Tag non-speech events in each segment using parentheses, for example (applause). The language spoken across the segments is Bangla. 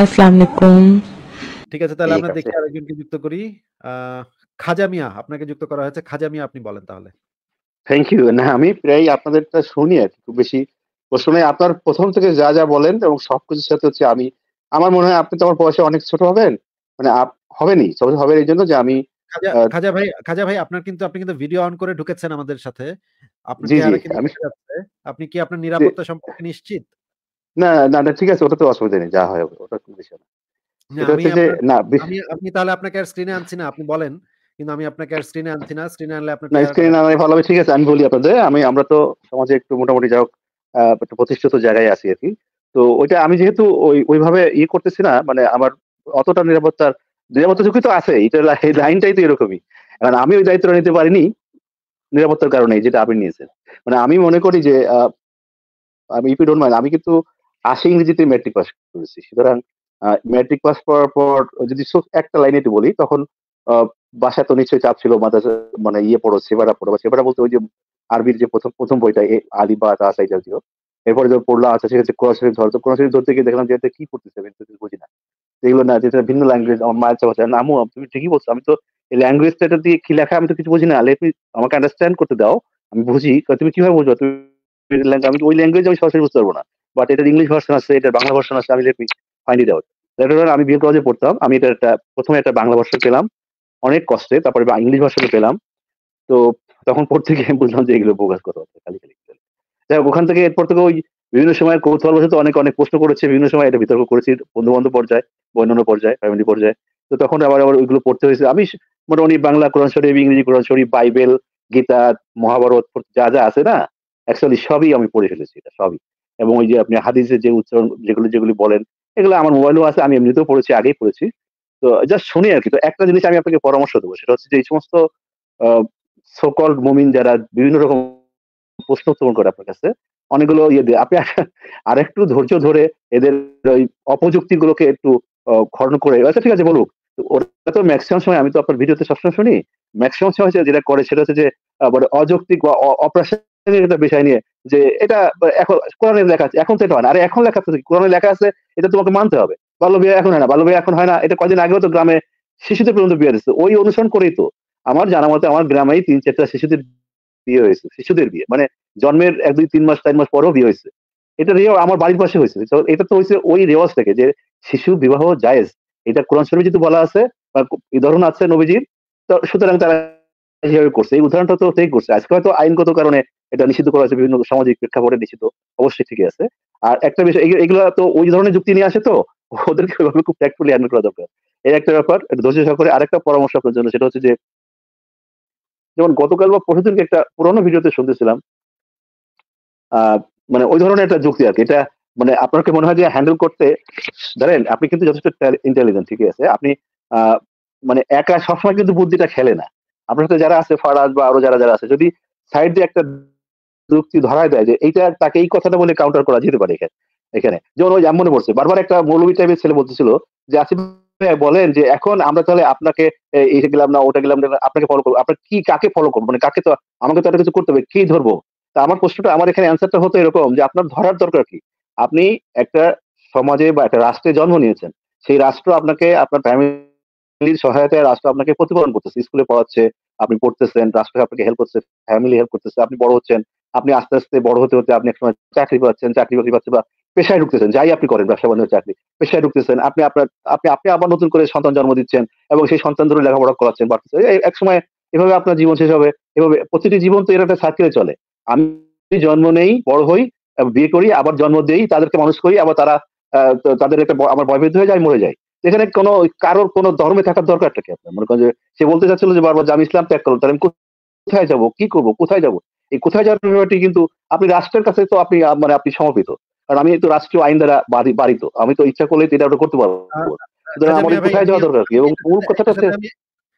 আসসালামু ঠিক আছে তাহলে আমরা দেখি আরেকজনকে যুক্ত করি খাজা মিয়া আপনাকে যুক্ত করা হয়েছে খাজা মিয়া আপনি বলেন তাহলে থ্যাংক ইউ না আমি প্রায় আপনাদেরটা শুনি আর খুব বেশি প্রথমে আপনার প্রথম থেকে যা যা বলেন এবং সবকিছুর সাথে হচ্ছে আমি আমার মনে হয় আপনি তো আমার বয়সে অনেক ছোট হবেন মানে হবেনি সব হবে এই জন্য যে আমি খাজা ভাই খাজা ভাই আপনার কিন্তু আপনি কিন্তু ভিডিও অন করে ঢুকেছেন আমাদের সাথে আপনি কি আপনার নিরাপত্তা সম্পর্কে নিশ্চিত না না না ঠিক আছে ওটা তো অসুবিধা নেই যা হয় ওটা কোনো বিষয় না আপনি তাহলে আপনাকে আর আপনি বলেন কিন্তু আমি আপনাকে আর আনছি না আনলে ভালো হবে ঠিক আছে আমি বলি আমি আমরা তো সমাজে একটু মোটামুটি প্রতিষ্ঠিত জায়গায় আছি আর কি তো ওইটা আমি যেহেতু ওই ওইভাবে ইয়ে করতেছি না মানে আমার অতটা নিরাপত্তার নিরাপত্তা ঝুঁকি তো আছে এটা লাইনটাই তো এরকমই কারণ আমি ওই দায়িত্ব নিতে পারিনি নিরাপত্তার কারণে যেটা আপনি নিয়েছেন মানে আমি মনে করি যে আমি ইপি ডোন্ট মাইন্ড আমি কিন্তু আশি ইংরেজিতে ম্যাট্রিক পাস করেছি সুতরাং ম্যাট্রিক পাস করার পর যদি একটা লাইনে একটু বলি তখন বাসায় তো নিশ্চয়ই চাপ ছিল মাদ্রাসা মানে ইয়ে পড়ো সেবাটা পড়ো সেবাটা বলতে ওই যে আরবির যে প্রথম প্রথম বইটা আলি বা জাতীয় এরপরে যখন পড়লাম আচ্ছা সেক্ষেত্রে কোরআন ধর তো কোরআন ধরতে গিয়ে দেখলাম যে কি করতেছে আমি কিছু বুঝি না এগুলো না যেটা ভিন্ন ল্যাঙ্গুয়েজ আমার মায়ের চাপ আছে আমু তুমি ঠিকই বলছো আমি তো এই ল্যাঙ্গুয়েজটা দিয়ে কি লেখা আমি তো কিছু বুঝি না লেট আমাকে আন্ডারস্ট্যান্ড করতে দাও আমি বুঝি তুমি কিভাবে বুঝবো তুমি আমি ওই ল্যাঙ্গুয়েজ আমি সরাসরি বুঝতে পারবো না বাট এটার ইংলিশ ভার্সন আছে এটার বাংলা ভার্সন আছে আমি let me find it out আমি বিএ কলেজে পড়তাম আমি এটা একটা প্রথমে একটা বাংলা ভার্সন পেলাম অনেক কষ্টে তারপরে ইংলিশ ভার্সনে পেলাম তো তখন পড়তে গিয়ে বুঝলাম যে এগুলো প্রকাশ করা হচ্ছে খালি খালি যাই ওখান থেকে এরপর থেকে ওই বিভিন্ন সময় কৌতূহল বসে তো অনেক অনেক প্রশ্ন করেছে বিভিন্ন সময় এটা বিতর্ক করেছি বন্ধু বান্ধব পর্যায়ে বৈনন্য পর্যায়ে ফ্যামিলি পর্যায়ে তো তখন আবার আবার ওইগুলো পড়তে হয়েছে আমি মোটামুটি বাংলা কোরআন শরীফ ইংরেজি কোরআন শরীফ বাইবেল গীতা মহাভারত যা যা আছে না অ্যাকচুয়ালি সবই আমি পড়ে ফেলেছি এটা সবই এবং ওই যে আপনি হাদিসে যে উচ্চারণ যেগুলো যেগুলি বলেন এগুলো আমার মোবাইলও আছে আমি এমনিতেও পড়েছি আগেই পড়েছি তো জাস্ট শুনি আর কি তো একটা জিনিস আমি আপনাকে পরামর্শ দেবো সেটা হচ্ছে যে এই সমস্ত সকল মুমিন যারা বিভিন্ন রকম প্রশ্ন উত্থাপন করে আপনার কাছে অনেকগুলো ইয়ে দিয়ে আপনি আর একটু ধৈর্য ধরে এদের ওই অপযুক্তি গুলোকে একটু খরণ করে আচ্ছা ঠিক আছে বলুক ওরা তো ম্যাক্সিমাম সময় আমি তো আপনার ভিডিওতে সবসময় শুনি ম্যাক্সিমাম সময় যেটা করে সেটা হচ্ছে যে অযৌক্তিক বা অপ্রাসঙ্গিক একটা বিষয় নিয়ে যে এটা এখন কোরআনে লেখা আছে এখন তো এটা হয় না আরে এখন লেখা আছে কোরআনে লেখা আছে এটা তোমাকে মানতে হবে বাল্য বিয়ে এখন হয় না বাল্য বিয়ে এখন হয় না এটা কদিন আগেও তো গ্রামে শিশুদের পর্যন্ত বিয়ে দিচ্ছে ওই অনুসরণ করেই তো আমার জানা মতে আমার গ্রামেই তিন চারটা শিশুদের বিয়ে হয়েছে শিশুদের বিয়ে মানে জন্মের এক দুই তিন মাস চার মাস পরেও বিয়ে হয়েছে এটা রেওয়া আমার বাড়ির পাশে হয়েছে এটা তো হয়েছে ওই রেওয়াজ থেকে যে শিশু বিবাহ জায়েজ এটা কোরআন শরীফ যেহেতু বলা আছে বা এই উদাহরণ আছে নবীজির তো সুতরাং তারা হিসেবে করছে এই উদাহরণটা তো সেই করছে আজকে হয়তো আইনগত কারণে এটা নিষিদ্ধ করা হয়েছে বিভিন্ন সামাজিক প্রেক্ষাপটে নিষিদ্ধ অবশ্যই ঠিকই আছে আর একটা বিষয় এগুলো তো ওই ধরনের যুক্তি নিয়ে আসে তো ওদেরকে ওইভাবে খুব ট্যাক্টফুলি হ্যান্ডেল করা দরকার এই একটা ব্যাপার ধৈর্য সহকারে আরেকটা পরামর্শ আপনার জন্য সেটা হচ্ছে যে যেমন গতকাল বা পরশুদিনকে একটা পুরোনো ভিডিওতে শুনতেছিলাম মানে ওই ধরনের একটা যুক্তি আর কি এটা মানে আপনাকে মনে হয় যে হ্যান্ডেল করতে ধরেন আপনি কিন্তু যথেষ্ট ইন্টেলিজেন্ট ঠিকই আছে আপনি মানে একা সবসময় কিন্তু বুদ্ধিটা খেলে না আপনার সাথে যারা আছে ফারাজ বা আরো যারা যারা আছে যদি সাইড দিয়ে একটা যুক্তি ধরায় দেয় যে এইটা তাকে এই কথাটা বলে কাউন্টার করা যেতে পারে এখানে যেমন ওই মনে পড়ছে বারবার একটা মৌলবী টাইপের ছেলে বলতেছিল যে আসিফ বলেন যে এখন আমরা তাহলে আপনাকে এটা গেলাম না ওটা গেলাম না আপনাকে ফলো করবো আপনার কি কাকে ফলো করবো মানে কাকে তো আমাকে তো একটা কিছু করতে হবে কি ধরবো তা আমার প্রশ্নটা আমার এখানে অ্যান্সারটা হতো এরকম যে আপনার ধরার দরকার কি আপনি একটা সমাজে বা একটা রাষ্ট্রে জন্ম নিয়েছেন সেই রাষ্ট্র আপনাকে আপনার ফ্যামিলির সহায়তায় রাষ্ট্র আপনাকে প্রতিপালন করতেছে স্কুলে পড়াচ্ছে আপনি পড়তেছেন রাষ্ট্রকে আপনাকে হেল্প করছে ফ্যামিলি হেল্প করতেছে আপনি বড় হচ্ছেন আপনি আস্তে আস্তে বড় হতে হতে আপনি একসময় চাকরি পাচ্ছেন চাকরি বাকরি পাচ্ছেন বা পেশায় ঢুকতেছেন যাই আপনি করেন ব্যবসা বাণিজ্য চাকরি পেশায় ঢুকতেছেন আপনি আপনার আপনি আপনি আবার নতুন করে সন্তান জন্ম দিচ্ছেন এবং সেই সন্তান ধরে লেখাপড়া করাচ্ছেন পারতেছেন এক সময় এভাবে আপনার জীবন শেষ হবে এভাবে প্রতিটি জীবন তো এর একটা সার্কেলে চলে আমি জন্ম নেই বড় হই বিয়ে করি আবার জন্ম দিই তাদেরকে মানুষ করি আবার তারা তাদের একটা আমার বয়বৃদ্ধ হয়ে যায় মরে যায় এখানে কোনো কারোর কোনো ধর্মে থাকার দরকারটা কি আপনার মনে করেন যে সে বলতে চাচ্ছিল যে বারবার যে আমি ইসলাম ত্যাগ করলাম তাহলে আমি কোথায় যাবো কি করবো কোথায় যাবো এই কোথায় যাওয়ার ব্যাপারটি কিন্তু আপনি রাষ্ট্রের কাছে তো আপনি মানে আপনি সমর্পিত কারণ আমি তো রাষ্ট্রীয় আইন দ্বারা বাড়িত আমি তো ইচ্ছা করলে এটা করতে পারবো আচ্ছা, সুতরাং আমাদের কোথায় যাওয়া দরকার এবং মূল কথাটা হচ্ছে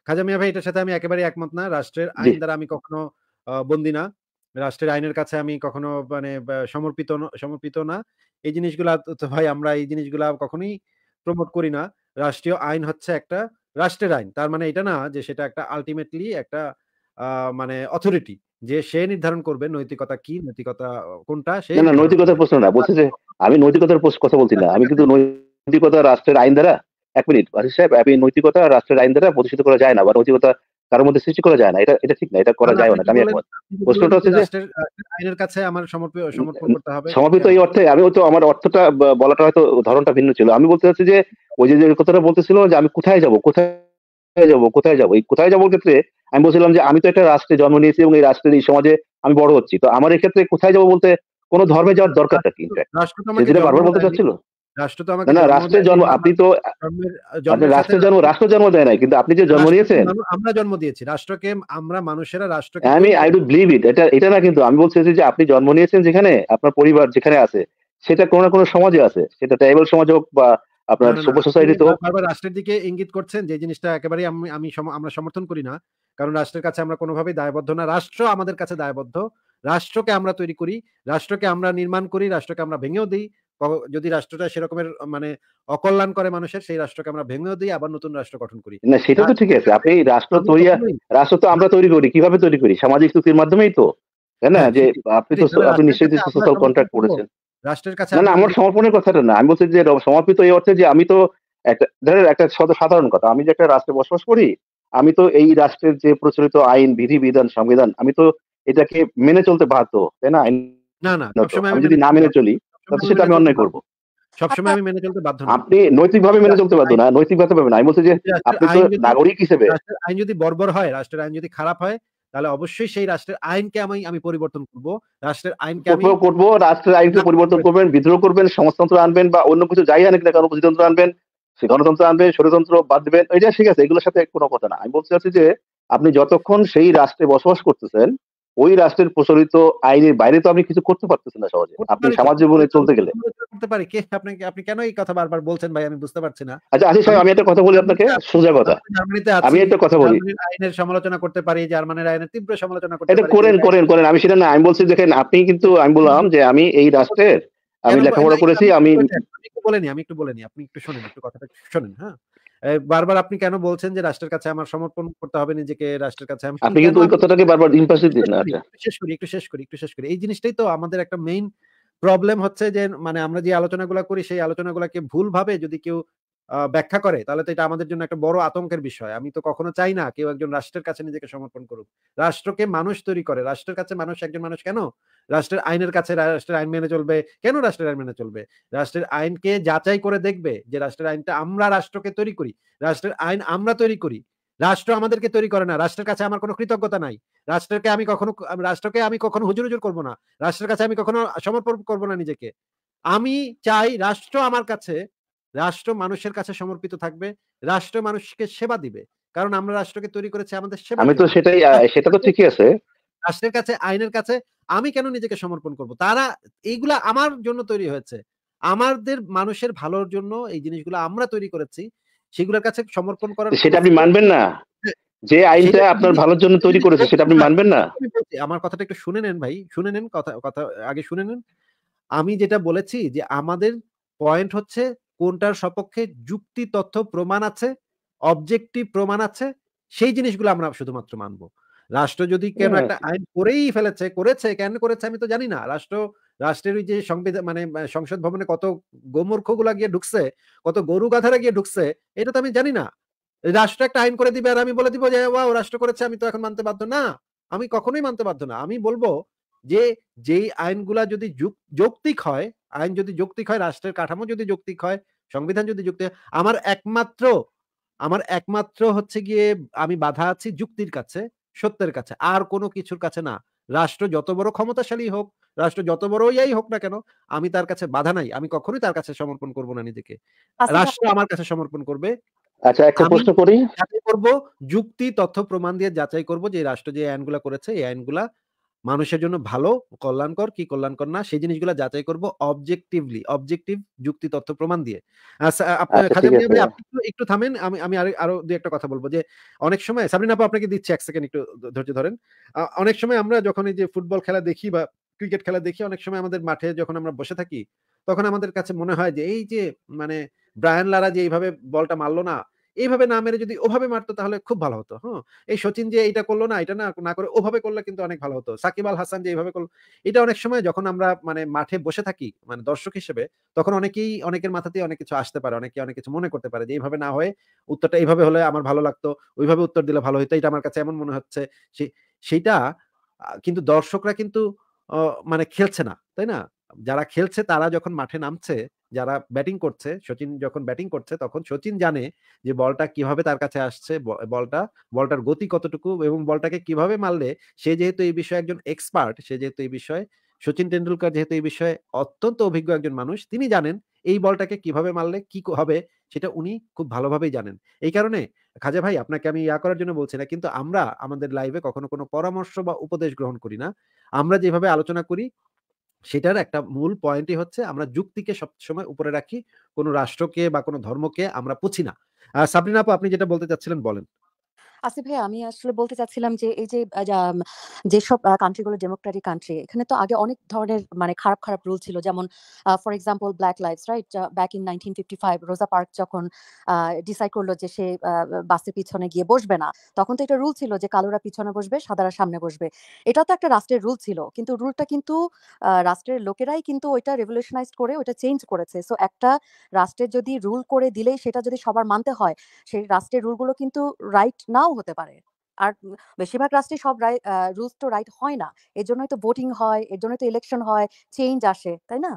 খাজা মিয়া ভাই এটার সাথে আমি একেবারে একমত না রাষ্ট্রের আইন দ্বারা আমি কখনো না রাষ্ট্রের আইনের কাছে আমি কখনো মানে সমর্পিত সমর্পিত না এই জিনিসগুলা ভাই আমরা এই জিনিসগুলা কখনোই প্রমোট করি না রাষ্ট্রীয় আইন হচ্ছে একটা রাষ্ট্রের আইন তার মানে এটা না যে সেটা একটা আলটিমেটলি একটা মানে অথরিটি যে সে নির্ধারণ করবে নৈতিকতা কি নৈতিকতা কোনটা সে না নৈতিকতার প্রশ্ন না বলছি যে আমি নৈতিকতার কথা বলছি না আমি কিন্তু নৈতিকতা রাষ্ট্রের আইন দ্বারা এক মিনিট আসিফ সাহেব আপনি নৈতিকতা রাষ্ট্রের আইন দ্বারা প্রতিষ্ঠিত করা যায় না বা নৈতিকতা কারোর মধ্যে সৃষ্টি করা যায় না এটা এটা ঠিক না এটা করা যায় না আমি একমত প্রশ্নটা হচ্ছে যে আইনের কাছে আমার সমর্পিত সমর্পিত এই অর্থে আমি তো আমার অর্থটা বলাটা হয়তো ধরনটা ভিন্ন ছিল আমি বলতে চাচ্ছি যে ওই যে কথাটা বলতেছিল যে আমি কোথায় যাব কোথায় যাব কোথায় যাব এই কোথায় যাবো ক্ষেত্রে আমি বলছিলাম যে আমি তো একটা রাষ্ট্রে জন্ম নিয়েছি এবং এই রাষ্ট্রের এই সমাজে আমি বড় হচ্ছি তো আমার ক্ষেত্রে কোথায় যাবো বলতে কোনো ধর্মে যাওয়ার দরকারটা কি যেটা বারবার বলতে চাচ্ছিল আপনি জন্ম নিয়েছেন যেখানে আপনার পরিবার যেখানে আছে সেটা কোনো না কোনো সমাজে আছে সেটা ট্রাইবাল সমাজ হোক বা আপনার সুপার সোসাইটি তো রাষ্ট্রের দিকে ইঙ্গিত করছেন যে জিনিসটা একেবারে আমি আমরা সমর্থন করি না কারণ রাষ্ট্রের কাছে আমরা কোনোভাবেই দায়বদ্ধ না রাষ্ট্র আমাদের কাছে দায়বদ্ধ রাষ্ট্রকে আমরা তৈরি করি রাষ্ট্রকে আমরা নির্মাণ করি রাষ্ট্রকে আমরা ভেঙেও দিই যদি রাষ্ট্রটা সেরকমের মানে অকল্যাণ করে মানুষের সেই রাষ্ট্রকে আমরা ভেঙেও দিই আবার নতুন রাষ্ট্র গঠন করি না সেটা তো ঠিক আছে আপনি রাষ্ট্র তৈরি রাষ্ট্র তো আমরা তৈরি করি কিভাবে তৈরি করি সামাজিক চুক্তির মাধ্যমেই তো তাই না হ্যাঁ, যে আপনি তো আপনি নিশ্চয়ই সোশ্যাল কন্ট্রাক্ট করেছেন রাষ্ট্রের কাছে না আমার সমর্পণের কথাটা না আমি বলছি যে সমর্পিত এই অর্থে যে আমি তো একটা ধরেন একটা সাধারণ কথা আমি যে একটা রাষ্ট্রে বসবাস করি আমি তো এই রাষ্ট্রের যে প্রচলিত আইন বিধি বিধান সংবিধান আমি তো এটাকে মেনে চলতে বাধ্য তাই না আমি যদি না মেনে চলি তাহলে সেটা আমি অন্যায় করবো সবসময় আমি মেনে চলতে বাধ্য আপনি নৈতিকভাবে মেনে চলতে বাধ্য না নৈতিকভাবে পারবেন আমি বলছি যে আপনি তো নাগরিক হিসেবে আইন যদি বর্বর হয় রাষ্ট্রের আইন যদি খারাপ হয় তাহলে অবশ্যই সেই রাষ্ট্রের আইনকে আমি আমি পরিবর্তন করব রাষ্ট্রের আইনকে আমি করব রাষ্ট্রের আইনকে পরিবর্তন করবেন বিদ্রোহ করবেন সমাজতন্ত্র আনবেন বা অন্য কিছু যাই আনেন না কারণ প্রজাতন্ত্র আনবেন সে গণতন্ত্র আনবেন ষড়যন্ত্র বাদ দেবেন এটা ঠিক আছে এগুলোর সাথে কোনো কথা না আমি বলতে চাচ্ছি যে আপনি যতক্ষণ সেই রাষ্ট্রে বসবাস করতেছেন ওই রাষ্ট্রের প্রচলিত আইনের বাইরে তো আপনি কিছু করতে পারতেছেন না সহজে আপনি সামাজিক জীবনে চলতে গেলে করতে পারে কে আপনাকে আপনি কেন এই কথা বারবার বলছেন ভাই আমি বুঝতে পারছি না আচ্ছা আসিস ভাই আমি একটা কথা বলি আপনাকে সোজা কথা আমি একটা কথা বলি আইনের সমালোচনা করতে পারি জার্মানির আইনের তীব্র সমালোচনা করতে এটা করেন করেন করেন আমি সেটা না আমি বলছি দেখেন আপনি কিন্তু আমি বললাম যে আমি এই রাষ্ট্রের আমি লেখাপড়া করেছি আমি বলেনি আমি একটু বলেনি আপনি একটু শুনেন একটু কথাটা শুনেন হ্যাঁ বারবার আপনি কেন বলছেন যে রাষ্ট্রের কাছে আমার সমর্পণ করতে হবে নিজেকে রাষ্ট্রের কাছে আমি আপনি কিন্তু ওই কথাটাকে বারবার ইমপ্যাসিভ দিন আচ্ছা শেষ করি একটু শেষ করি একটু শেষ করি এই জিনিসটাই তো আমাদের একটা মেইন প্রবলেম হচ্ছে যে মানে আমরা যে আলোচনাগুলো করি সেই আলোচনাগুলোকে ভুলভাবে যদি কেউ ব্যাখ্যা করে তাহলে তো এটা আমাদের জন্য একটা বড় আতঙ্কের বিষয় আমি তো কখনো চাই না কেউ একজন রাষ্ট্রের কাছে নিজেকে সমর্পণ করুক রাষ্ট্রকে মানুষ তৈরি করে রাষ্ট্রের কাছে মানুষ একজন মানুষ কেন রাষ্ট্রের আইনের কাছে রাষ্ট্রের আইন মেনে চলবে কেন রাষ্ট্রের আইন মেনে চলবে রাষ্ট্রের আইনকে যাচাই করে দেখবে যে রাষ্ট্রের আইনটা আমরা রাষ্ট্রকে তৈরি করি রাষ্ট্রের আইন আমরা তৈরি করি রাষ্ট্র আমাদেরকে তৈরি করে না রাষ্ট্রের কাছে আমার কোনো কৃতজ্ঞতা নাই রাষ্ট্রকে আমি কখনো রাষ্ট্রকে আমি কখনো হুজুর হুজুর করবো না রাষ্ট্রের কাছে আমি কখনো সমর্পণ করবো না নিজেকে আমি চাই রাষ্ট্র আমার কাছে রাষ্ট্র মানুষের কাছে সমর্পিত থাকবে রাষ্ট্র মানুষকে সেবা দিবে কারণ আমরা রাষ্ট্রকে তৈরি করেছি আমাদের সেবা আমি তো সেটাই সেটা তো ঠিকই আছে রাষ্ট্রের কাছে আইনের কাছে আমি কেন নিজেকে সমর্পণ করব তারা এইগুলা আমার জন্য তৈরি হয়েছে আমাদের মানুষের ভালোর জন্য এই জিনিসগুলো আমরা তৈরি করেছি সেগুলোর কাছে সমর্পণ করার সেটা আপনি মানবেন না যে আইনটা আপনার ভালোর জন্য তৈরি করেছে সেটা আপনি মানবেন না আমার কথাটা একটু শুনে নেন ভাই শুনে নেন কথা কথা আগে শুনে নেন আমি যেটা বলেছি যে আমাদের পয়েন্ট হচ্ছে কোনটার সপক্ষে যুক্তি তথ্য প্রমাণ আছে অবজেক্টিভ প্রমাণ আছে সেই জিনিসগুলো আমরা শুধুমাত্র মানব রাষ্ট্র যদি কেন হ্যাঁ। একটা আইন করেই ফেলেছে করেছে কেন করেছে আমি তো জানি না রাষ্ট্র রাষ্ট্রের ওই যে সংবিধান মানে, মানে সংসদ ভবনে কত গোমূর্খ গুলা গিয়ে ঢুকছে কত গরু গাধারা গিয়ে ঢুকছে এটা তো আমি জানি না রাষ্ট্র একটা আইন করে দিবে আর আমি বলে দিব যে ওয়াও রাষ্ট্র করেছে আমি তো এখন মানতে বাধ্য না আমি কখনোই মানতে বাধ্য না আমি বলবো যে যেই আইনগুলা যদি যৌক্তিক হয় আইন যদি যৌক্তিক হয় রাষ্ট্রের কাঠামো যদি যৌক্তিক হয় সংবিধান যদি যুক্তি আমার একমাত্র আমার একমাত্র হচ্ছে গিয়ে আমি বাধা আছি যুক্তির কাছে সত্যের কাছে আর কোনো কিছুর কাছে না রাষ্ট্র যত বড় ক্ষমতাশালী হোক রাষ্ট্র যত বড় ইয়াই হোক না কেন আমি তার কাছে বাধা নাই আমি কখনোই তার কাছে সমর্পণ করব না নিজেকে আচ্ছা, আচ্ছা। রাষ্ট্র আমার কাছে সমর্পণ করবে আচ্ছা একটা প্রশ্ন করি যাচাই করব যুক্তি তথ্য প্রমাণ দিয়ে যাচাই করব যে রাষ্ট্র যে আইনগুলা করেছে এই আইনগুলা মানুষের জন্য ভালো কল্যাণকর কি কল্যাণকর না সেই জিনিসগুলো যাচাই করব অবজেক্টিভলি অবজেক্টিভ যুক্তি তথ্য প্রমাণ দিয়ে আচ্ছা, আচ্ছা, আপনি একটু থামেন আমি আমি আরো দুই একটা কথা বলবো যে অনেক সময় সাবরিন আপু আপনাকে দিচ্ছে এক সেকেন্ড একটু ধৈর্য ধরেন অনেক সময় আমরা যখন এই যে ফুটবল খেলা দেখি বা ক্রিকেট খেলা দেখি অনেক সময় আমাদের মাঠে যখন আমরা বসে থাকি তখন আমাদের কাছে মনে হয় যে এই যে মানে ব্রায়ান লারা যে এইভাবে বলটা মারলো না এইভাবে না মেরে যদি ওভাবে মারতো তাহলে খুব ভালো হতো হ্যাঁ এই সচিন যে এটা করলো না এটা না না করে ওভাবে করলে কিন্তু অনেক ভালো হতো সাকিব আল হাসান যে এইভাবে করলো এটা অনেক সময় যখন আমরা মানে মাঠে বসে থাকি মানে দর্শক হিসেবে তখন অনেকেই অনেকের মাথাতে অনেক কিছু আসতে পারে অনেকে অনেক কিছু মনে করতে পারে যে এইভাবে না হয়ে উত্তরটা এইভাবে হলে আমার ভালো লাগতো ওইভাবে উত্তর দিলে ভালো হতো এটা আমার কাছে এমন মনে হচ্ছে সেটা কিন্তু দর্শকরা কিন্তু মানে খেলছে না তাই না যারা খেলছে তারা যখন মাঠে নামছে যারা ব্যাটিং করছে সচিন যখন ব্যাটিং করছে তখন সচিন জানে যে বলটা কিভাবে তার কাছে আসছে বলটা বলটার গতি কতটুকু এবং বলটাকে কিভাবে মারলে সে যেহেতু এই বিষয়ে একজন এক্সপার্ট সে যেহেতু এই বিষয়ে সচিন টেন্ডুলকার যেহেতু এই বিষয়ে অত্যন্ত অভিজ্ঞ একজন মানুষ তিনি জানেন এই বলটাকে কিভাবে মারলে কি হবে সেটা উনি খুব ভালোভাবেই জানেন এই কারণে খাজা ভাই আপনাকে আমি ইয়া করার জন্য বলছি না কিন্তু আমরা আমাদের লাইভে কখনো কোনো পরামর্শ বা উপদেশ গ্রহণ করি না আমরা যেভাবে আলোচনা করি সেটার একটা মূল পয়েন্টই হচ্ছে আমরা যুক্তিকে সবসময় উপরে রাখি কোনো রাষ্ট্রকে বা কোনো ধর্মকে আমরা পুছি না সাবরিনা আপনি যেটা বলতে চাচ্ছিলেন বলেন আসিফ ভাই আমি আসলে বলতে চাচ্ছিলাম যে এই যে যেসব গুলো ডেমোক্রেটিক কান্ট্রি এখানে তো আগে অনেক ধরনের মানে খারাপ খারাপ রুল ছিল যেমন for example black life right back in nineteen fifty Rosa Park যখন ডিসাইড করলো যে সে বাসের পিছনে গিয়ে বসবে না তখন তো এটা রুল ছিল যে কালোরা পিছনে বসবে সাদারা সামনে বসবে এটা তো একটা রাষ্ট্রের রুল ছিল কিন্তু রুলটা কিন্তু রাষ্ট্রের লোকেরাই কিন্তু ওইটা রেভলিউশনাইজ করে ওইটা চেঞ্জ করেছে সো একটা রাষ্ট্রের যদি রুল করে দিলেই সেটা যদি সবার মানতে হয় সেই রাষ্ট্রের রুলগুলো কিন্তু রাইট নাও নাও হতে পারে আর বেশিরভাগ রাষ্ট্রে সব রুলস তো রাইট হয় না এর জন্যই তো ভোটিং হয় এর জন্যই তো ইলেকশন হয় চেঞ্জ আসে তাই না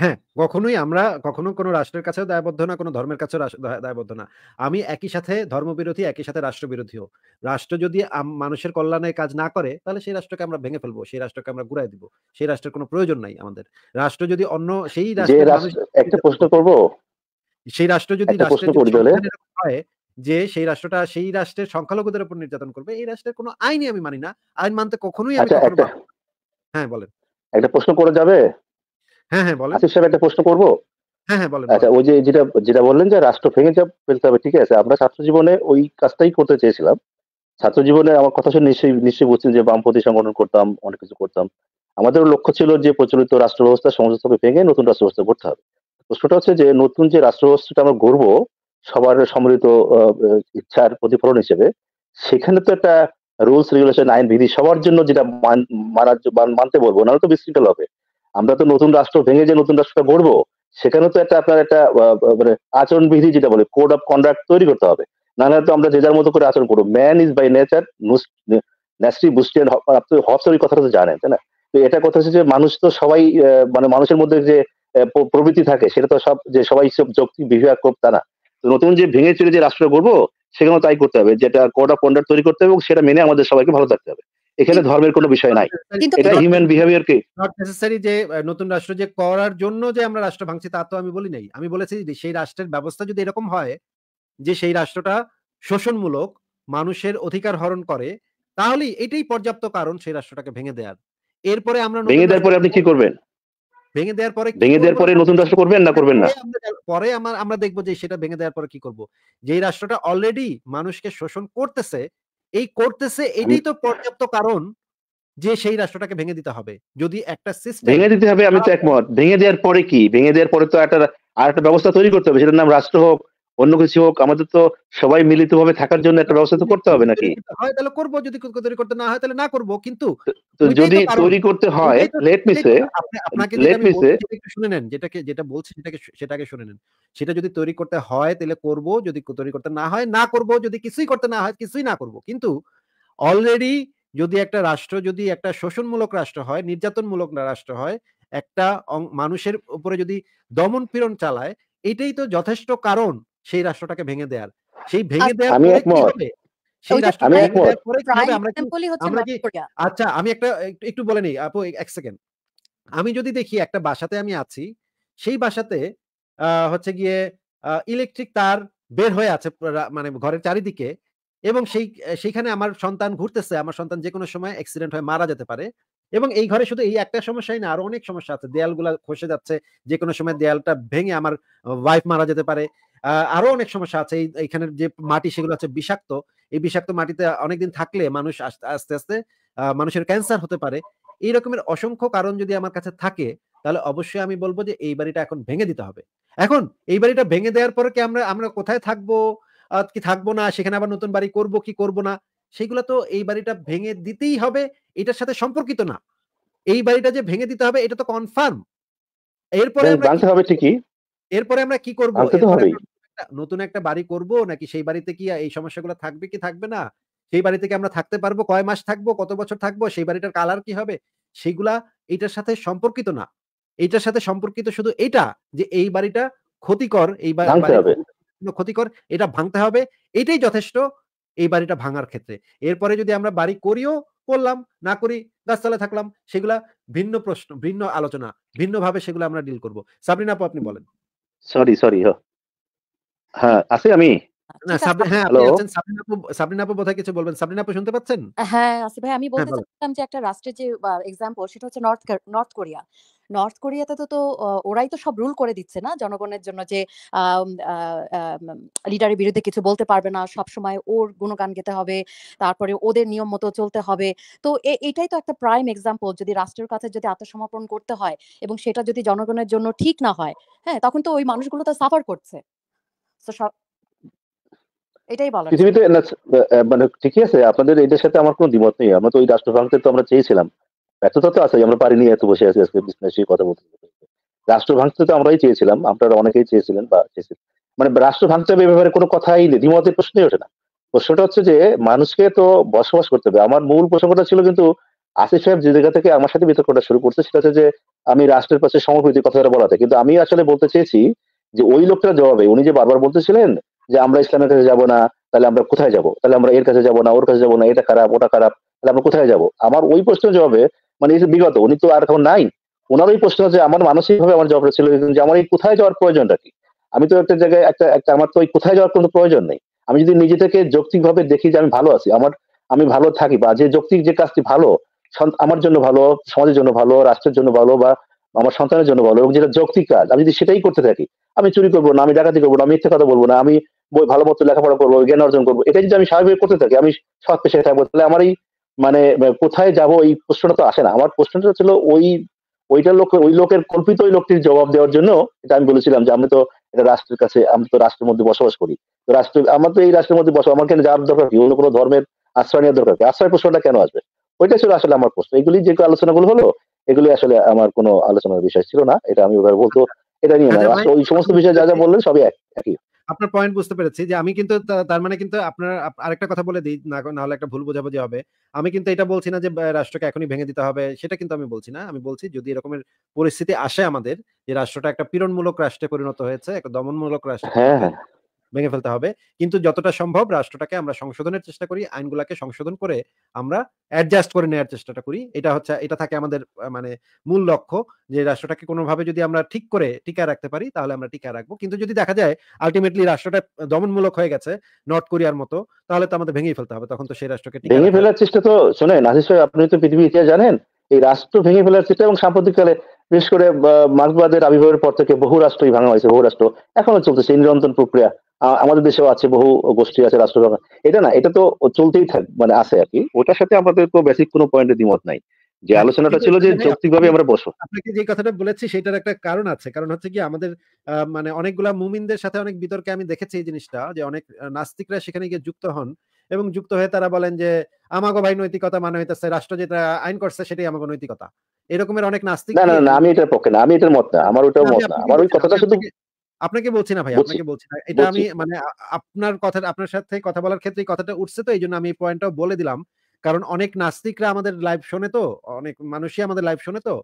হ্যাঁ কখনোই আমরা কখনো কোনো রাষ্ট্রের কাছে দায়বদ্ধ না কোনো ধর্মের কাছে দায়বদ্ধ না আমি একই সাথে ধর্মবিরোধী একই সাথে রাষ্ট্রবিরোধীও রাষ্ট্র যদি মানুষের কল্যাণে কাজ না করে তাহলে সেই রাষ্ট্রকে আমরা ভেঙে ফেলবো সেই রাষ্ট্রকে আমরা ঘুরাই দিব সেই রাষ্ট্রের কোনো প্রয়োজন নাই আমাদের রাষ্ট্র যদি অন্য সেই রাষ্ট্র একটা প্রশ্ন করব সেই রাষ্ট্র যদি রাষ্ট্রের হয় যে সেই রাষ্ট্রটা সেই রাষ্ট্রের সংখ্যালঘুদের উপর নির্যাতন করবে এই রাষ্ট্রের কোনো আইনই আমি মানি না আইন মানতে কখনোই আমি আচ্ছা, হ্যাঁ বলেন একটা প্রশ্ন করে যাবে হ্যাঁ হ্যাঁ বলেন আসিফ একটা প্রশ্ন করব হ্যাঁ হ্যাঁ বলেন আচ্ছা ওই যে যেটা যেটা বললেন যে রাষ্ট্র ভেঙে যা ফেলতে হবে ঠিক আছে আমরা ছাত্র জীবনে ওই কাজটাই করতে চেয়েছিলাম ছাত্র জীবনে আমার কথা শুনে নিশ্চয়ই নিশ্চয়ই বুঝছেন যে বামপন্থী সংগঠন করতাম অনেক কিছু করতাম আমাদের লক্ষ্য ছিল যে প্রচলিত রাষ্ট্র ব্যবস্থা সংযুক্তভাবে ভেঙে নতুন রাষ্ট্র ব্যবস্থা করতে হবে প্রশ্নটা হচ্ছে যে নতুন যে রাষ্ট্র ব্যবস্থাটা আমরা গড়বো সবার সম্মিলিত ইচ্ছার প্রতিফলন হিসেবে সেখানে তো একটা রুলস রেগুলেশন আইন বিধি সবার জন্য যেটা মানার মানতে বলবো নাহলে তো বিশৃঙ্খল হবে আমরা তো নতুন রাষ্ট্র ভেঙে যে নতুন রাষ্ট্রটা গড়বো সেখানে তো একটা আপনার একটা মানে আচরণ বিধি যেটা বলে কোড অফ কন্ডাক্ট তৈরি করতে হবে নাহলে তো আমরা যে যার মতো করে আচরণ করবো man is by nature nasty বুস্টিয়ান আপনি হবসের কথাটা তো জানেন তাই না তো এটা কথা হচ্ছে যে মানুষ তো সবাই মানে মানুষের মধ্যে যে প্রবৃতি থাকে সেটা তো সব যে সবাই সব যৌক্তিক বিভাগ করব তা না নতুন যে ভেঙে চলে যে রাষ্ট্র করবো সেখানে তাই করতে হবে যেটা কোড অফ কন্ডাক্ট তৈরি করতে হবে এবং সেটা মেনে আমাদের সবাইকে ভালো থাকতে হবে এখানে ধর্মের কোনো বিষয় নাই এটা হিউম্যান বিহেভিয়ার কে নট নেসেসারি যে নতুন রাষ্ট্র যে করার জন্য যে আমরা রাষ্ট্র ভাঙছি তা তো আমি বলি নাই আমি বলেছি যে সেই রাষ্ট্রের ব্যবস্থা যদি এরকম হয় যে সেই রাষ্ট্রটা শোষণমূলক মানুষের অধিকার হরণ করে তাহলে এটাই পর্যাপ্ত কারণ সেই রাষ্ট্রটাকে ভেঙে দেওয়ার এরপরে আমরা ভেঙে দেওয়ার পরে আপনি কি করবেন ভেঙে দেওয়ার পরে ভেঙে দেওয়ার পরে নতুন রাষ্ট্র করবেন না করবেন না পরে আমরা আমরা দেখব যে সেটা ভেঙে দেওয়ার পরে কি করব যে রাষ্ট্রটা অলরেডি মানুষকে শোষণ করতেছে এই করতেছে এটাই তো পর্যাপ্ত কারণ যে সেই রাষ্ট্রটাকে ভেঙে দিতে হবে যদি একটা সিস্টেম ভেঙে দিতে হবে আমি তো একমত ভেঙে দেওয়ার পরে কি ভেঙে দেওয়ার পরে তো একটা আর একটা ব্যবস্থা তৈরি করতে হবে সেটার নাম রাষ্ট্র হোক অন্য কিছু হোক আমাদের তো সবাই মিলিত ভাবে থাকার জন্য একটা ব্যবস্থা তো করতে হবে নাকি হয় তাহলে করবো যদি তৈরি করতে না হয় তাহলে না করবো কিন্তু যদি তৈরি করতে হয় লেট মি আপনাকে লেট শুনে নেন যেটাকে যেটা বলছি সেটাকে সেটাকে শুনে নেন সেটা যদি তৈরি করতে হয় তাহলে করব যদি তৈরি করতে না হয় না করব যদি কিছুই করতে না হয় কিছুই না করব কিন্তু অলরেডি যদি একটা রাষ্ট্র যদি একটা শোষণমূলক রাষ্ট্র হয় নির্যাতনমূলক রাষ্ট্র হয় একটা মানুষের উপরে যদি দমন পীড়ন চালায় এটাই তো যথেষ্ট কারণ সেই রাষ্ট্রটাকে ভেঙে দেওয়ার সেই ভেঙে আচ্ছা। দেওয়ার আমি একমত আচ্ছা আমি একটা একটু বলে নেই আপু এক সেকেন্ড আমি যদি দেখি একটা বাসাতে আমি আছি সেই বাসাতে হচ্ছে গিয়ে ইলেকট্রিক তার বের হয়ে আছে মানে ঘরের চারিদিকে এবং সেই সেইখানে আমার সন্তান ঘুরতেছে আমার সন্তান যে কোনো সময় অ্যাক্সিডেন্ট হয়ে মারা যেতে পারে এবং এই ঘরে শুধু এই একটা সমস্যাই না আরো অনেক সমস্যা আছে দেয়ালগুলা খসে যাচ্ছে যে কোনো সময় দেয়ালটা ভেঙে আমার ওয়াইফ মারা যেতে পারে আরো অনেক সমস্যা আছে এইখানে যে মাটি সেগুলো আছে বিষাক্ত এই বিষাক্ত মাটিতে অনেকদিন থাকলে মানুষ আস্তে আস্তে মানুষের ক্যান্সার হতে পারে এই রকমের অসংখ্য কারণ যদি আমার কাছে থাকে তাহলে অবশ্যই আমি বলবো যে এই বাড়িটা এখন ভেঙে দিতে হবে এখন এই বাড়িটা ভেঙে দেওয়ার পরে কি আমরা আমরা কোথায় থাকবো কি থাকবো না সেখানে আবার নতুন বাড়ি করব কি করব না সেগুলো তো এই বাড়িটা ভেঙে দিতেই হবে এটার সাথে সম্পর্কিত না এই বাড়িটা যে ভেঙে দিতে হবে এটা তো কনফার্ম এরপরে হ্যাঁ, ঠিকই এরপরে আমরা কি করবো একটা নতুন একটা বাড়ি করব নাকি সেই বাড়িতে কি এই সমস্যাগুলো থাকবে কি থাকবে না সেই বাড়িতে কি আমরা থাকতে পারবো কয় মাস থাকবো কত বছর থাকবো সেই বাড়িটার কালার কি হবে সেগুলা এটার সাথে সম্পর্কিত না এইটার সাথে সম্পর্কিত শুধু এটা যে এই বাড়িটা ক্ষতিকর এই ক্ষতিকর এটা ভাঙতে হবে এটাই যথেষ্ট এই বাড়িটা ভাঙার ক্ষেত্রে এরপরে যদি আমরা বাড়ি করিও করলাম না করি গাছতলায় থাকলাম সেগুলা ভিন্ন প্রশ্ন ভিন্ন আলোচনা ভিন্নভাবে সেগুলো আমরা ডিল করবো সাবরিনা আপু আপনি বলেন সরি সরি হ্যাঁ আছি আমি আচ্ছা, না হ্যাঁ আপনি কিছু বলবেন শুনতে পাচ্ছেন হ্যাঁ আসিফ ভাই আমি হ্যাঁ, বলতে চাইছিলাম যে একটা রাষ্ট্রের যে এক্সাম্পল সেটা হচ্ছে নর্থ নর্থ কোরিয়া নর্থ কোরিয়াতে তো তো ওরাই তো সব রুল করে দিচ্ছে না জনগণের জন্য যে লিডারের বিরুদ্ধে কিছু বলতে পারবে না সব সময় ওর গুণগান গেতে হবে তারপরে ওদের নিয়ম মতো চলতে হবে তো এটাই তো একটা প্রাইম এক্সাম্পল যদি রাষ্ট্রের কাছে যদি আত্মসমর্পণ করতে হয় এবং সেটা যদি জনগণের জন্য ঠিক না হয় হ্যাঁ তখন তো ওই মানুষগুলো তো সাফার করছে মানে ঠিকই আছে আপনাদের এটার সাথে আমার নেই আমরা তো ওই রাষ্ট্র ভাঙতে তো আমরা চেয়েছিলাম ব্যর্থতা তো আছে আমরা পারিনি এত বসে আছি আজকে বিজনেস কথা বলতে রাষ্ট্র ভাঙতে তো আমরাই চেয়েছিলাম আপনারা অনেকেই চেয়েছিলেন বা চেয়েছিলেন মানে রাষ্ট্র ভাঙতে হবে ব্যাপারে কোনো কথাই নেই দ্বিমতের প্রশ্নই ওঠে না প্রশ্নটা হচ্ছে যে মানুষকে তো বসবাস করতে হবে আমার মূল প্রসঙ্গটা ছিল কিন্তু আসিফ সাহেব যে জায়গা থেকে আমার সাথে বিতর্কটা শুরু করছে সেটা হচ্ছে যে আমি রাষ্ট্রের পাশে সমপ্রীতির কথাটা বলাতে কিন্তু আমি আসলে বলতে চেয়েছি যে ওই লোকটার জবাবে উনি যে বারবার বলতেছিলেন যে আমরা ইসলামের কাছে যাব না তাহলে আমরা কোথায় যাব তাহলে আমরা এর কাছে যাব না ওর কাছে যাব না এটা খারাপ ওটা খারাপ তাহলে আমরা কোথায় যাব আমার ওই প্রশ্নের জবাবে মানে বিগত উনি তো আর এখন নাই ওনার ওই প্রশ্ন হচ্ছে আমার মানসিকভাবে আমার জবাবটা ছিল যে আমার এই কোথায় যাওয়ার প্রয়োজনটা কি আমি তো একটা জায়গায় একটা একটা আমার তো ওই কোথায় যাওয়ার কোনো প্রয়োজন নেই আমি যদি নিজে থেকে যৌক্তিকভাবে দেখি যে আমি ভালো আছি আমার আমি ভালো থাকি বা যে যৌক্তিক যে কাজটি ভালো আমার জন্য ভালো সমাজের জন্য ভালো রাষ্ট্রের জন্য ভালো বা আমার সন্তানের জন্য ভালো এবং যেটা যৌক্তিক কাজ আমি যদি সেটাই করতে থাকি আমি চুরি করবো না আমি ডাকাতি করবো না আমি মিথ্যে কথা বলবো না আমি বই ভালো মতো লেখাপড়া করবো জ্ঞান অর্জন করবো এটা যদি আমি স্বাভাবিক করতে থাকি আমি সৎ পেশায় থাকবো তাহলে আমার এই মানে কোথায় যাব এই প্রশ্নটা তো আসে না আমার প্রশ্নটা ছিল ওই ওইটা লোক ওই লোকের কল্পিত ওই লোকটির জবাব দেওয়ার জন্য এটা আমি বলেছিলাম যে আমি তো এটা রাষ্ট্রের কাছে আমি তো রাষ্ট্রের মধ্যে বসবাস করি তো রাষ্ট্র আমার তো এই রাষ্ট্রের মধ্যে বসবাস আমার কেন যাওয়ার দরকার কি অন্য কোনো ধর্মের আশ্রয় নেওয়ার দরকার কি আশ্রয় প্রশ্নটা কেন আসবে ওইটা ছিল আসলে আমার প্রশ্ন এগুলি যে আলোচনাগুলো হলো এগুলি আসলে আমার কোনো আলোচনার বিষয় ছিল না এটা আমি ওভাবে বলতো এটা নিয়ে আচ্ছা, না ওই সমস্ত বিষয় যা যা বললেন সবই এক একই আপনার পয়েন্ট বুঝতে পেরেছি যে আমি কিন্তু তার মানে কিন্তু আপনার আরেকটা কথা বলে দিই না হলে একটা ভুল বোঝাবুঝি হবে আমি কিন্তু এটা বলছি না যে রাষ্ট্রকে এখনই ভেঙে দিতে হবে সেটা কিন্তু আমি বলছি না আমি বলছি যদি এরকমের পরিস্থিতি আসে আমাদের যে রাষ্ট্রটা একটা পীড়নমূলক রাষ্ট্রে পরিণত হয়েছে একটা দমনমূলক রাষ্ট্রে হ্যাঁ, ভেঙে ফেলতে হবে কিন্তু যতটা সম্ভব রাষ্ট্রটাকে আমরা সংশোধনের চেষ্টা করি আইনগুলাকে সংশোধন করে আমরা অ্যাডজাস্ট করে নেওয়ার চেষ্টাটা করি এটা হচ্ছে এটা থাকে আমাদের মানে মূল লক্ষ্য যে রাষ্ট্রটাকে কোনোভাবে যদি আমরা ঠিক করে টিকা রাখতে পারি তাহলে আমরা টিকা রাখবো কিন্তু যদি দেখা যায় আলটিমেটলি রাষ্ট্রটা দমনমূলক হয়ে গেছে নর্থ কোরিয়ার মতো তাহলে তো আমাদের ভেঙেই ফেলতে হবে তখন তো সেই রাষ্ট্রকে ভেঙে ফেলার চেষ্টা তো শোনেন নাজিস ভাই আপনি তো পৃথিবীর ইতিহাস জানেন এই রাষ্ট্র ভেঙে ফেলার চেষ্টা এবং সাম্প্রতিককালে বিশেষ করে মার্কবাদের আবির্ভাবের পর থেকে বহু রাষ্ট্রই ভাঙা হয়েছে বহু রাষ্ট্র এখনো চলতেছে নিরন্তর প্রক্রিয়া আমাদের দেশেও আছে বহু গোষ্ঠী আছে রাষ্ট্র এটা না এটা তো চলতেই থাক মানে আছে আর কি ওটার সাথে আমাদের তো বেসিক কোনো পয়েন্টে দ্বিমত নাই যে আচ্ছা, আলোচনাটা ছিল যে যৌক্তিকভাবে আমরা বসো আপনাকে যে কথাটা বলেছি সেটার একটা কারণ আছে কারণ হচ্ছে কি আমাদের মানে অনেকগুলা মুমিনদের সাথে অনেক বিতর্কে আমি দেখেছি এই জিনিসটা যে অনেক নাস্তিকরা সেখানে গিয়ে যুক্ত হন এবং যুক্ত হয়ে তারা বলেন যে আমাগো ভাই নৈতিকতা মানে হইতাছে রাষ্ট্র যেটা আইন করছে সেটাই আমাগো নৈতিকতা এরকমের অনেক নাস্তিক না না আমি এটার পক্ষে না আমি এটার মত না আমার ওটাও মত না আমার ওই কথাটা শুধু আপনাকে বলছি না ভাই আপনাকে বলছি না এটা আমি মানে আপনার কথা আপনার সাথে কথা বলার ক্ষেত্রে কথাটা উঠছে তো এই জন্য আমি এই পয়েন্টটাও বলে দিলাম কারণ অনেক নাস্তিকরা আমাদের লাইভ শোনে তো অনেক মানুষই আমাদের লাইভ শোনে তো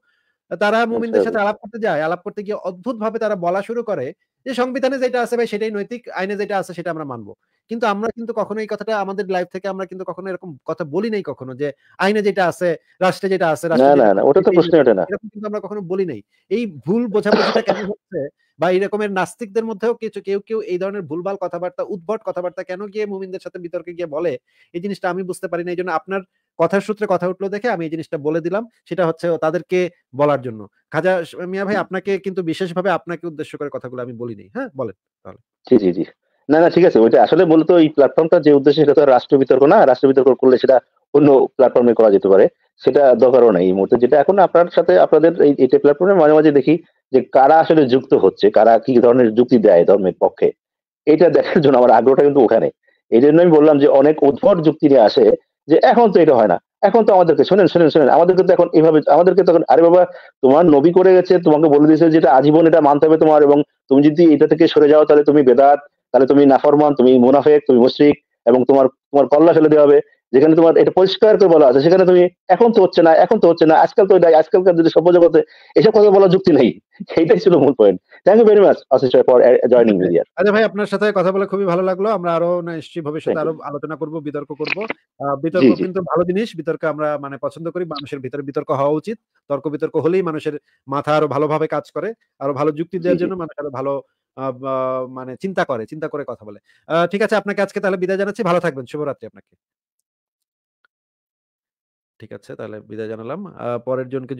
তারা মুমিনদের আচ্ছা। সাথে আলাপ করতে যায় আলাপ করতে গিয়ে অদ্ভুত ভাবে তারা বলা শুরু করে যে সংবিধানে যেটা আছে ভাই সেটাই নৈতিক আইনে যেটা আছে সেটা আমরা মানবো কিন্তু আমরা কিন্তু কখনো এই কথাটা আমাদের লাইফ থেকে আমরা কিন্তু কখনো এরকম কথা বলি নাই কখনো যে আইনে যেটা আছে রাষ্ট্রে যেটা আছে না না না ওটা তো প্রশ্ন ওঠে না এরকম কিন্তু আমরা কখনো বলি নাই এই ভুল বোঝাবুঝিটা কেন হচ্ছে বা এরকমের নাস্তিকদের মধ্যেও কিছু কেউ কেউ এই ধরনের ভুলভাল কথাবার্তা উদ্ভট কথাবার্তা কেন গিয়ে মুমিনদের সাথে বিতর্কে গিয়ে বলে এই জিনিসটা আমি বুঝতে পারি না এই জন্য আপনার কথার সূত্রে কথা উঠলো দেখে আমি এই জিনিসটা বলে দিলাম সেটা হচ্ছে তাদেরকে বলার জন্য খাজা মিয়া ভাই আপনাকে কিন্তু বিশেষভাবে আপনাকে উদ্দেশ্য করে কথাগুলো আমি নেই হ্যাঁ বলেন তাহলে জি জি জি না না ঠিক আছে ওইটা আসলে মূলত এই প্ল্যাটফর্মটা যে উদ্দেশ্য সেটা তো রাষ্ট্র বিতর্ক না রাষ্ট্র বিতর্ক করলে সেটা অন্য প্ল্যাটফর্মে করা যেতে পারে সেটা দরকারও নাই এই মুহূর্তে যেটা এখন আপনার সাথে আপনাদের এই প্ল্যাটফর্মে মাঝে মাঝে দেখি যে কারা আসলে যুক্ত হচ্ছে কারা কি ধরনের যুক্তি দেয় ধর্মের পক্ষে এটা দেখার জন্য আমার আগ্রহটা কিন্তু ওখানে এই জন্য আমি বললাম যে অনেক উদ্ভট যুক্তি নিয়ে আসে যে এখন তো এটা হয় না এখন তো আমাদেরকে শোনেন শোনেন শোনেন আমাদেরকে তো এখন এইভাবে আমাদেরকে তখন আরে বাবা তোমার নবী করে গেছে তোমাকে বলে দিয়েছে যেটা আজীবন এটা মানতে হবে তোমার এবং তুমি যদি এটা থেকে সরে যাও তাহলে তুমি বেদাত তাহলে তুমি নাফরমান তুমি মুনাফেক তুমি মুশ্রিক এবং তোমার তোমার কল্লা ফেলে দেওয়া হবে যেখানে তোমার এটা পরিষ্কার করে বলা আছে সেখানে তুমি এখন তো হচ্ছে না এখন তো হচ্ছে না আজকাল তো নাই আজকালকার যদি সভ্য জগতে এসব কথা বলার যুক্তি নেই (laughs) এইটাই ছিল মূল point thank you very much Ashish for joining আচ্ছা ভাই আপনার সাথে কথা বলে খুবই ভালো লাগলো আমরা আরো নিশ্চয়ই ভবিষ্যতে আরো আলোচনা করব বিতর্ক করব বিতর্ক কিন্তু ভালো জিনিস বিতর্ক আমরা মানে পছন্দ করি মানুষের ভিতরে বিতর্ক হওয়া উচিত তর্ক বিতর্ক হলেই মানুষের মাথা আরো ভালোভাবে কাজ করে আরো ভালো যুক্তি দেওয়ার জন্য মানুষ আরো ভালো মানে চিন্তা করে চিন্তা করে কথা বলে ঠিক আছে আপনাকে আজকে তাহলে বিদায় জানাচ্ছি ভালো থাকবেন শুভরাত্রি আপনাকে ঠিক আছে তাহলে বিদায় জানালাম। পরের জনকে